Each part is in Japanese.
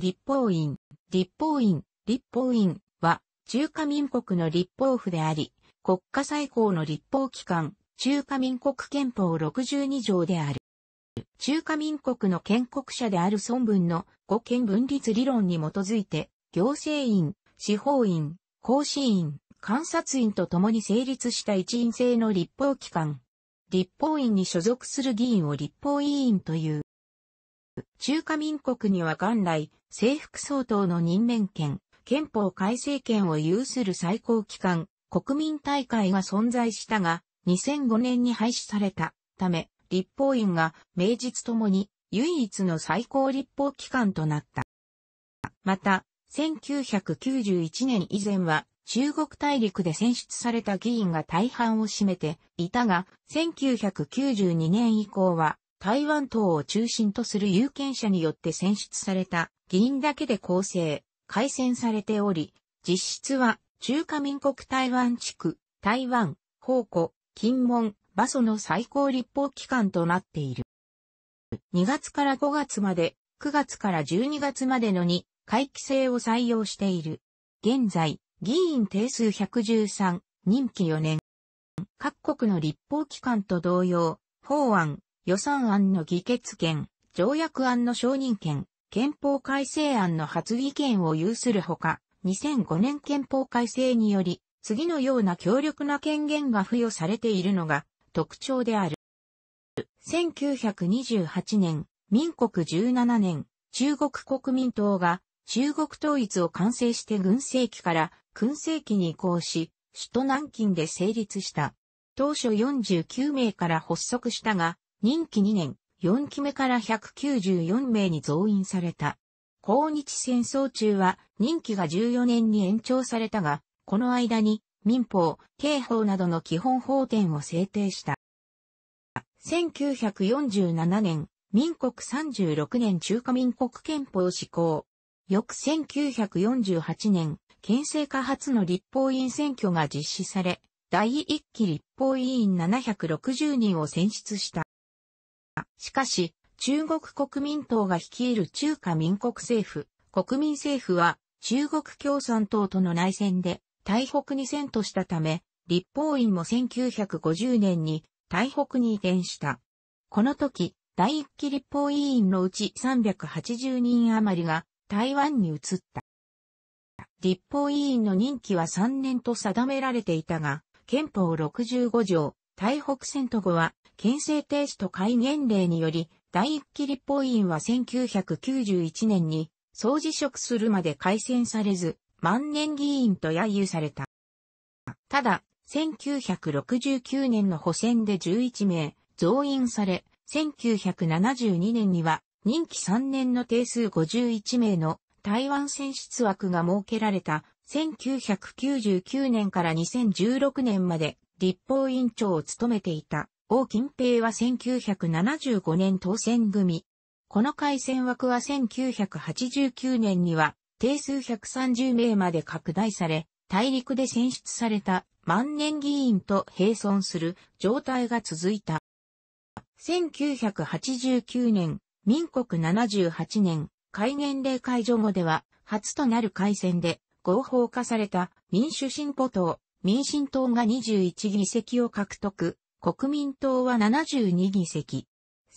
立法院、立法院、立法院は、中華民国の立法府であり、国家最高の立法機関、中華民国憲法62条である。中華民国の建国者である孫文の五権分立理論に基づいて、行政院、司法院、公使院、監察院と共に成立した一院制の立法機関。立法院に所属する議員を立法委員という。中華民国には元来、征服総統の任免権、憲法改正権を有する最高機関、国民大会が存在したが、2005年に廃止されたため、立法院が名実ともに唯一の最高立法機関となった。また、1991年以前は中国大陸で選出された議員が大半を占めていたが、1992年以降は台湾等を中心とする有権者によって選出された議員だけで構成、改選されており、実質は中華民国台湾地区、台湾、宝庫、金門、馬祖の最高立法機関となっている。2月から5月まで、9月から12月までの2会期制を採用している。現在、議員定数113、任期4年。各国の立法機関と同様、法案、予算案の議決権、条約案の承認権、憲法改正案の発議権を有するほか、2005年憲法改正により、次のような強力な権限が付与されているのが特徴である。1928年、民国17年、中国国民党が中国統一を完成して軍政期から軍政期に移行し、首都南京で成立した。当初49名から発足したが、任期2年、4期目から194名に増員された。抗日戦争中は任期が14年に延長されたが、この間に民法、刑法などの基本法典を制定した。1947年、民国36年中華民国憲法施行。翌1948年、県政下初の立法院選挙が実施され、第一期立法委員760人を選出した。かし、中国国民党が率いる中華民国政府、国民政府は中国共産党との内戦で台北に遷都したため、立法院も1950年に台北に移転した。この時、第一期立法委員のうち380人余りが台湾に移った。立法委員の任期は3年と定められていたが、憲法65条、台北遷と後は憲政停止と戒厳令により、第一期立法院は1991年に、総辞職するまで改選されず、万年議員と揶揄された。ただ、1969年の補選で11名、増員され、1972年には、任期3年の定数51名の台湾選出枠が設けられた、1999年から2016年まで立法委員長を務めていた。王金平は1975年当選組。この改選枠は1989年には定数130名まで拡大され、大陸で選出された万年議員と並存する状態が続いた。1989年、民国78年、改元令解除後では、初となる改選で合法化された民主進歩党、民進党が21議席を獲得、国民党は72議席。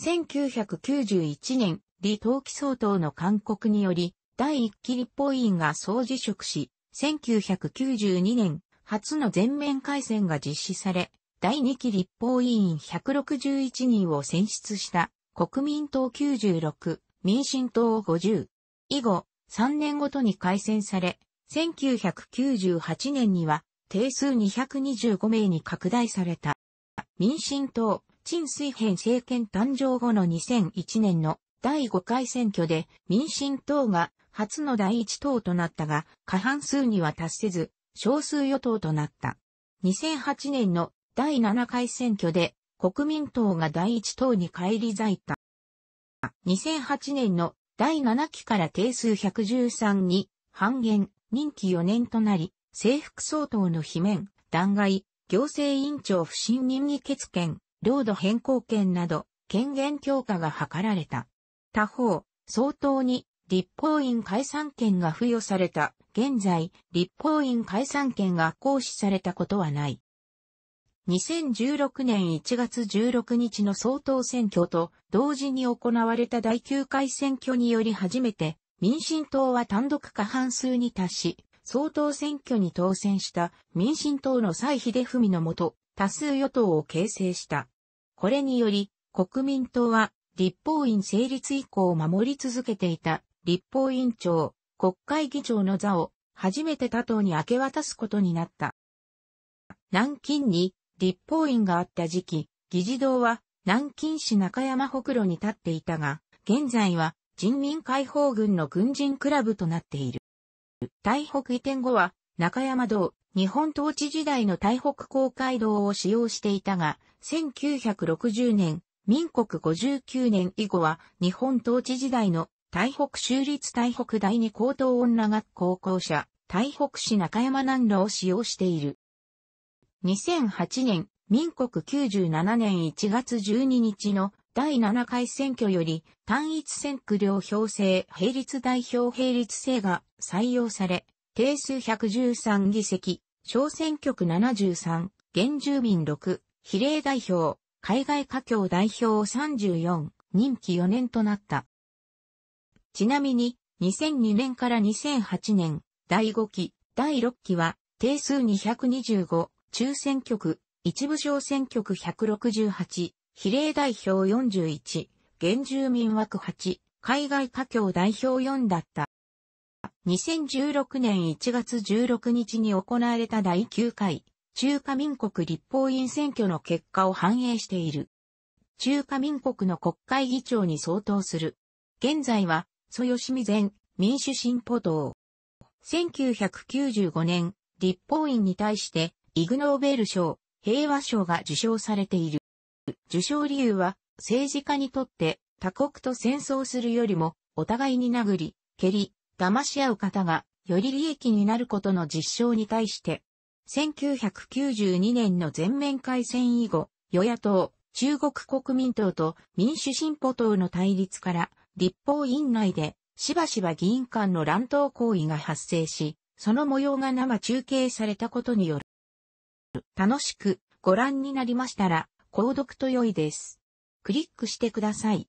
1991年、李登記総統の勧告により、第1期立法院が総辞職し、1992年、初の全面改選が実施され、第2期立法委員161人を選出した国民党96、民進党50。以後、3年ごとに改選され、1998年には定数225名に拡大された。民進党、陳水扁政権誕生後の2001年の第5回選挙で民進党が初の第一党となったが、過半数には達せず、少数与党となった。2008年の第7回選挙で国民党が第一党に返り咲いた。2008年の第7期から定数113に半減、任期4年となり、制服相当の罷免、弾劾、行政委員長不信任議決権、領土変更権など、権限強化が図られた。他方、相当に立法院解散権が付与された。現在、立法院解散権が行使されたことはない。2016年1月16日の総統選挙と同時に行われた第9回選挙により初めて民進党は単独過半数に達し、総統選挙に当選した民進党の蔡秀文のもと、多数与党を形成した。これにより、国民党は立法院成立以降守り続けていた立法院長、国会議長の座を初めて他党に明け渡すことになった。南京に立法院があった時期、議事堂は南京市中山北路に立っていたが、現在は人民解放軍の軍人クラブとなっている。台北移転後は中山道、日本統治時代の台北公会堂を使用していたが、1960年、民国59年以後は日本統治時代の台北州立台北第二高等女学校校舎、台北市中山南路を使用している。2008年、民国97年1月12日の第7回選挙より単一選区両票制並立代表並立制が採用され、定数113議席、小選挙区73、原住民6、比例代表、海外華僑代表34、任期4年となった。ちなみに、2002年から2008年、第5期、第6期は、定数225、中選挙区、一部小選挙区168、比例代表41、原住民枠8、海外華僑代表4だった。2016年1月16日に行われた第9回、中華民国立法院選挙の結果を反映している。中華民国の国会議長に相当する。現在は、蘇吉美前民主進歩党。1995年、立法院に対して、イグノーベル賞、平和賞が受賞されている。受賞理由は、政治家にとって他国と戦争するよりも、お互いに殴り、蹴り、騙し合う方が、より利益になることの実証に対して、1992年の全面開戦以後、与野党、中国国民党と民主進歩党の対立から、立法院内で、しばしば議員間の乱闘行為が発生し、その模様が生中継されたことによる。楽しくご覧になりましたら、購読と良いです。クリックしてください。